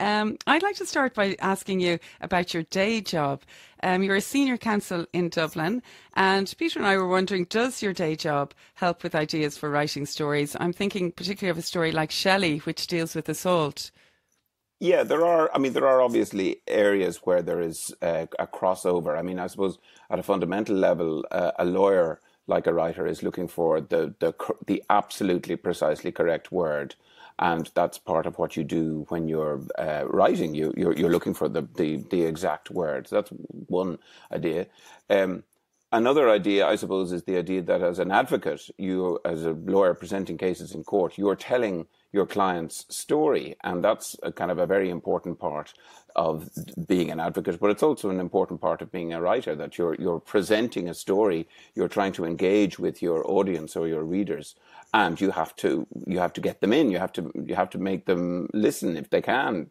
Um, I'd like to start by asking you about your day job. Um, you're a senior counsel in Dublin, and Peter and I were wondering does your day job help with ideas for writing stories? I'm thinking particularly of a story like Shelley, which deals with assault. Yeah, there are. I mean, there are obviously areas where there is uh, a crossover. I mean, I suppose at a fundamental level, uh, a lawyer like a writer is looking for the the the absolutely precisely correct word and that's part of what you do when you're uh, writing you you're, you're, looking for the, the the exact word that's one idea um, another idea, I suppose, is the idea that as an advocate, you, as a lawyer presenting cases in court, you're telling your client's story. And that's kind of a very important part of being an advocate, but it's also an important part of being a writer that you're, you're presenting a story, you're trying to engage with your audience or your readers. And you have to you have to get them in. You have to you have to make them listen if they can.